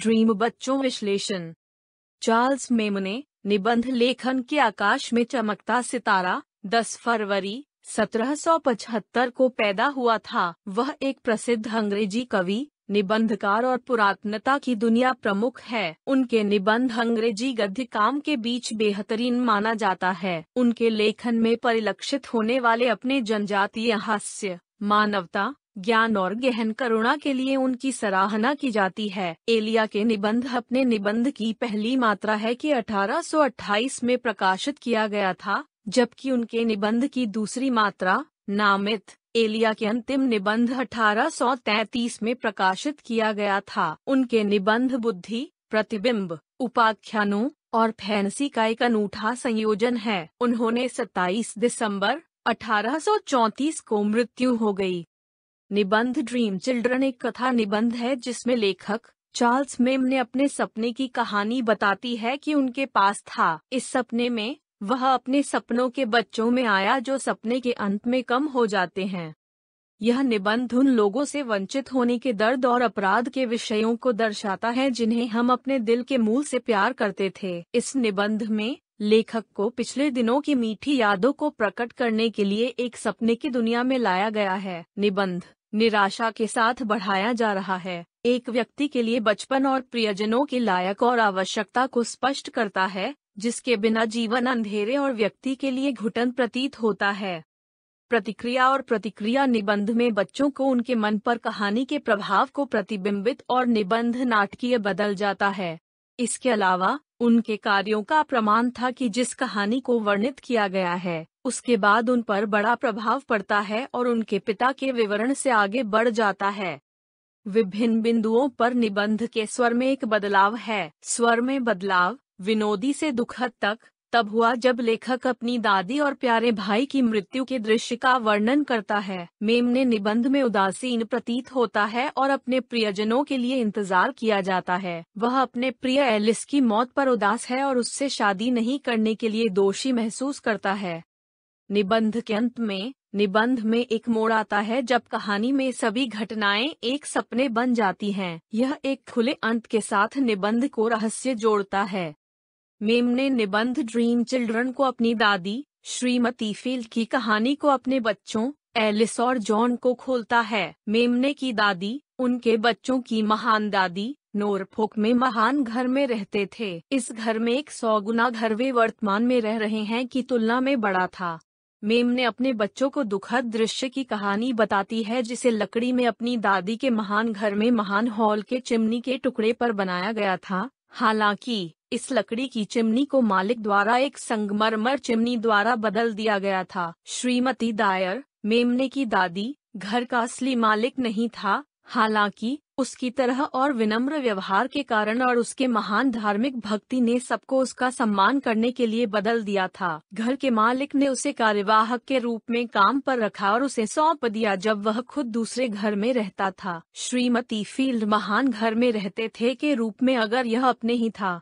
Dream बच्चों विश्लेषण Charles मेमने निबंध लेखन के आकाश में चमकता सितारा 10 फरवरी 1775 को पैदा हुआ था वह एक प्रसिद्ध अंग्रेजी कवि निबंधकार और पुरातनता की दुनिया प्रमुख है उनके निबंध अंग्रेजी गद्य काम के बीच बेहतरीन माना जाता है उनके लेखन में परिलक्षित होने वाले अपने जनजातीय हास्य मानवता ज्ञान और गहन करुणा के लिए उनकी सराहना की जाती है एलिया के निबंध अपने निबंध की पहली मात्रा है कि 1828 में प्रकाशित किया गया था जबकि उनके निबंध की दूसरी मात्रा नामित एलिया के अंतिम निबंध 1833 में प्रकाशित किया गया था उनके निबंध बुद्धि प्रतिबिंब उपाख्यानों और फैंसी का एक अनूठा संयोजन है उन्होंने 27 दिसंबर 1834 को मृत्यु हो गई निबंध ड्रीम चिल्ड्रन एक कथा निबंध है जिसमें लेखक चार्ल्स मेम ने अपने सपने की कहानी बताती है कि उनके पास था इस सपने में वह अपने सपनों के बच्चों में आया जो सपने के अंत में कम हो जाते हैं यह निबंध उन लोगों से वंचित होने के दर्द और अपराध के विषयों को दर्शाता है जिन्हें हम अपने दिल के मूल से प्यार करते थे इस निबंध में लेखक को पिछले दिनों की मीठी यादों को प्रकट करने के लिए एक सपने की दुनिया में लाया गया है निबंध निराशा के साथ बढ़ाया जा रहा है एक व्यक्ति के लिए बचपन और प्रियजनों के लायक और आवश्यकता को स्पष्ट करता है जिसके बिना जीवन अंधेरे और व्यक्ति के लिए घुटन प्रतीत होता है प्रतिक्रिया और प्रतिक्रिया निबंध में बच्चों को उनके मन पर कहानी के प्रभाव को प्रतिबिंबित और निबंध नाटकीय बदल जाता है इसके अलावा उनके कार्यों का प्रमाण था कि जिस कहानी को वर्णित किया गया है उसके बाद उन पर बड़ा प्रभाव पड़ता है और उनके पिता के विवरण से आगे बढ़ जाता है विभिन्न बिंदुओं पर निबंध के स्वर में एक बदलाव है स्वर में बदलाव विनोदी से दुखद तक तब हुआ जब लेखक अपनी दादी और प्यारे भाई की मृत्यु के दृश्य का वर्णन करता है मेम ने निबंध में उदासीन प्रतीत होता है और अपने प्रियजनों के लिए इंतजार किया जाता है वह अपने प्रिय एलिस की मौत पर उदास है और उससे शादी नहीं करने के लिए दोषी महसूस करता है निबंध के अंत में निबंध में एक मोड़ आता है जब कहानी में सभी घटनाएं एक सपने बन जाती हैं। यह एक खुले अंत के साथ निबंध को रहस्य जोड़ता है मेम ने निबंध ड्रीम चिल्ड्रन को अपनी दादी श्रीमती फील्ड की कहानी को अपने बच्चों एलिस और जॉन को खोलता है मेमने की दादी उनके बच्चों की महान दादी नोरफोक में महान घर में रहते थे इस घर में एक सौ गुना घर वे वर्तमान में रह रहे हैं की तुलना में बड़ा था मेम ने अपने बच्चों को दुखद दृश्य की कहानी बताती है जिसे लकड़ी में अपनी दादी के महान घर में महान हॉल के चिमनी के टुकड़े पर बनाया गया था हालांकि इस लकड़ी की चिमनी को मालिक द्वारा एक संगमरमर चिमनी द्वारा बदल दिया गया था श्रीमती दायर मेमने की दादी घर का असली मालिक नहीं था हालांकि उसकी तरह और विनम्र व्यवहार के कारण और उसके महान धार्मिक भक्ति ने सबको उसका सम्मान करने के लिए बदल दिया था घर के मालिक ने उसे कार्यवाहक के रूप में काम पर रखा और उसे सौंप दिया जब वह खुद दूसरे घर में रहता था श्रीमती फील्ड महान घर में रहते थे के रूप में अगर यह अपने ही था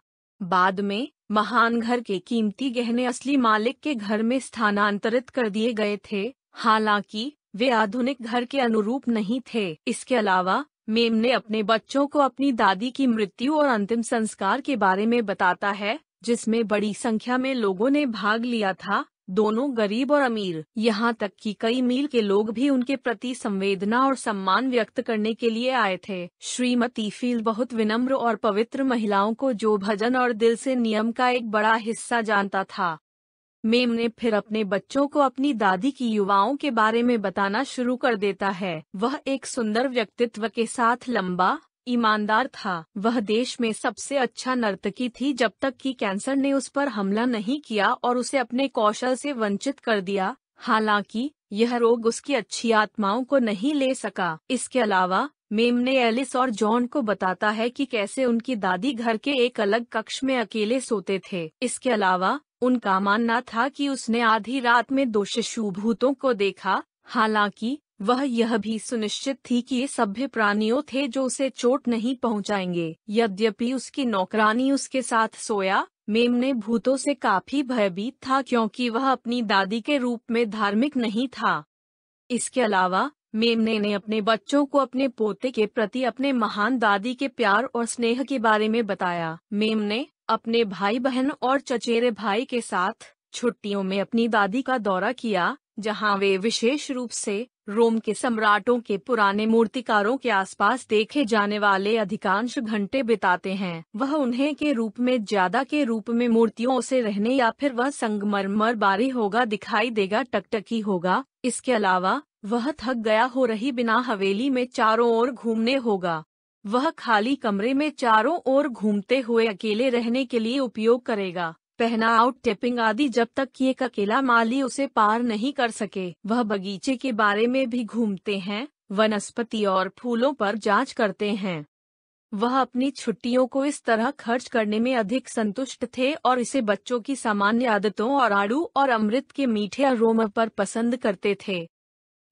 बाद में महान घर के कीमती गहने असली मालिक के घर में स्थानांतरित कर दिए गए थे हालांकि वे आधुनिक घर के अनुरूप नहीं थे इसके अलावा मेम ने अपने बच्चों को अपनी दादी की मृत्यु और अंतिम संस्कार के बारे में बताता है जिसमें बड़ी संख्या में लोगों ने भाग लिया था दोनों गरीब और अमीर यहाँ तक कि कई मील के लोग भी उनके प्रति संवेदना और सम्मान व्यक्त करने के लिए आए थे श्रीमती फील बहुत विनम्र और पवित्र महिलाओं को जो भजन और दिल से नियम का एक बड़ा हिस्सा जानता था मेम ने फिर अपने बच्चों को अपनी दादी की युवाओं के बारे में बताना शुरू कर देता है वह एक सुंदर व्यक्तित्व के साथ लंबा ईमानदार था वह देश में सबसे अच्छा नर्तकी थी जब तक कि कैंसर ने उस पर हमला नहीं किया और उसे अपने कौशल से वंचित कर दिया हालांकि यह रोग उसकी अच्छी आत्माओं को नहीं ले सका इसके अलावा मेम ने एलिस और जॉन को बताता है कि कैसे उनकी दादी घर के एक अलग कक्ष में अकेले सोते थे इसके अलावा उनका मानना था कि उसने आधी रात में दो शिशु भूतों को देखा हालांकि वह यह भी सुनिश्चित थी कि ये सभ्य प्राणियों थे जो उसे चोट नहीं पहुंचाएंगे। यद्यपि उसकी नौकरानी उसके साथ सोया मेम ने भूतों से काफी भयभीत था क्योंकि वह अपनी दादी के रूप में धार्मिक नहीं था इसके अलावा मेमने ने अपने बच्चों को अपने पोते के प्रति अपने महान दादी के प्यार और स्नेह के बारे में बताया मेमने अपने भाई बहन और चचेरे भाई के साथ छुट्टियों में अपनी दादी का दौरा किया जहां वे विशेष रूप से रोम के सम्राटों के पुराने मूर्तिकारों के आसपास देखे जाने वाले अधिकांश घंटे बिताते हैं वह उन्हें के रूप में ज्यादा के रूप में मूर्तियों से रहने या फिर वह संगमरमर बारी होगा दिखाई देगा टकटकी होगा इसके अलावा वह थक गया हो रही बिना हवेली में चारों ओर घूमने होगा वह खाली कमरे में चारों ओर घूमते हुए अकेले रहने के लिए उपयोग करेगा पहना आउट टेपिंग आदि जब तक कि एक अकेला माली उसे पार नहीं कर सके वह बगीचे के बारे में भी घूमते हैं वनस्पति और फूलों पर जांच करते हैं वह अपनी छुट्टियों को इस तरह खर्च करने में अधिक संतुष्ट थे और इसे बच्चों की सामान्य आदतों और आड़ू और अमृत के मीठे रोम पर पसंद करते थे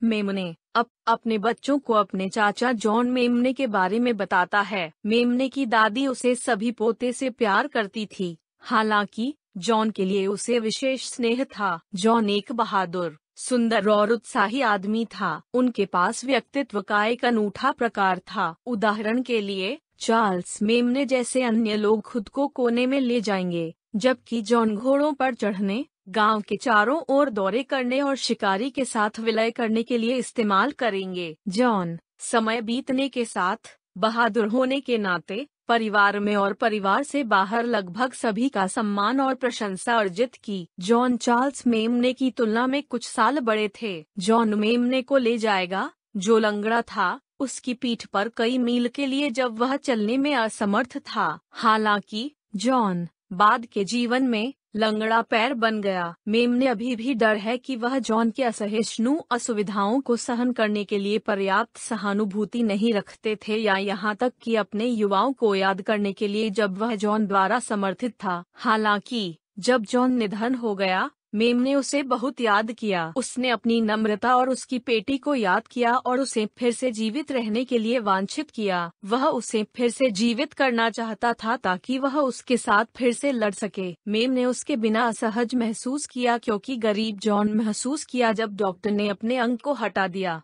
मेमने अब अपने बच्चों को अपने चाचा जॉन मेमने के बारे में बताता है मेमने की दादी उसे सभी पोते से प्यार करती थी हालांकि जॉन के लिए उसे विशेष स्नेह था जॉन एक बहादुर सुंदर और उत्साही आदमी था उनके पास व्यक्तित्व का एक अनूठा प्रकार था उदाहरण के लिए चार्ल्स मेमने जैसे अन्य लोग खुद को कोने में ले जाएंगे जबकि जॉन घोड़ों पर चढ़ने गांव के चारों ओर दौरे करने और शिकारी के साथ विलय करने के लिए इस्तेमाल करेंगे जॉन समय बीतने के साथ बहादुर होने के नाते परिवार में और परिवार से बाहर लगभग सभी का सम्मान और प्रशंसा अर्जित की जॉन चार्ल्स मेमने की तुलना में कुछ साल बड़े थे जॉन मेमने को ले जाएगा जो लंगड़ा था उसकी पीठ पर कई मील के लिए जब वह चलने में असमर्थ था हालांकि जॉन बाद के जीवन में लंगड़ा पैर बन गया मेम ने अभी भी डर है कि वह जॉन के असहिष्णु असुविधाओं को सहन करने के लिए पर्याप्त सहानुभूति नहीं रखते थे या यहाँ तक कि अपने युवाओं को याद करने के लिए जब वह जॉन द्वारा समर्थित था हालांकि जब जॉन निधन हो गया मेम ने उसे बहुत याद किया उसने अपनी नम्रता और उसकी पेटी को याद किया और उसे फिर से जीवित रहने के लिए वांछित किया वह उसे फिर से जीवित करना चाहता था ताकि वह उसके साथ फिर से लड़ सके मेम ने उसके बिना असहज महसूस किया क्योंकि गरीब जॉन महसूस किया जब डॉक्टर ने अपने अंग को हटा दिया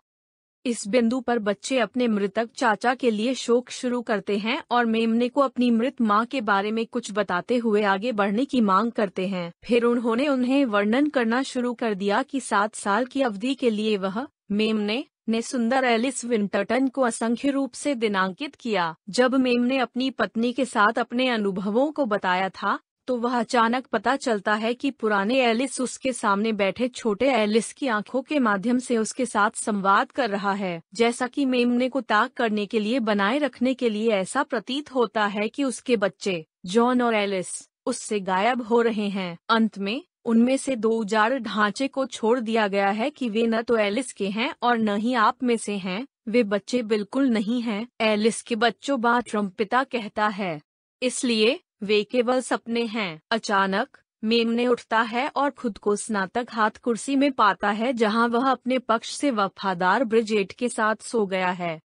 इस बिंदु पर बच्चे अपने मृतक चाचा के लिए शोक शुरू करते हैं और मेमने को अपनी मृत मां के बारे में कुछ बताते हुए आगे बढ़ने की मांग करते हैं फिर उन्होंने उन्हें वर्णन करना शुरू कर दिया कि सात साल की अवधि के लिए वह मेमने ने सुंदर एलिस विंटरटन को असंख्य रूप से दिनांकित किया जब मेम ने अपनी पत्नी के साथ अपने अनुभवों को बताया था तो वह अचानक पता चलता है कि पुराने एलिस उसके सामने बैठे छोटे एलिस की आंखों के माध्यम से उसके साथ संवाद कर रहा है जैसा कि मेमने को ताक करने के लिए बनाए रखने के लिए ऐसा प्रतीत होता है कि उसके बच्चे जॉन और एलिस उससे गायब हो रहे हैं अंत में उनमें से दो उजाड़ ढांचे को छोड़ दिया गया है कि वे न तो एलिस के हैं और न ही आप में से हैं वे बच्चे बिल्कुल नहीं हैं एलिस के बच्चों बात पिता कहता है इसलिए वे केवल सपने हैं अचानक मेमने उठता है और खुद को स्नातक हाथ कुर्सी में पाता है जहां वह अपने पक्ष से वफादार ब्रिजेट के साथ सो गया है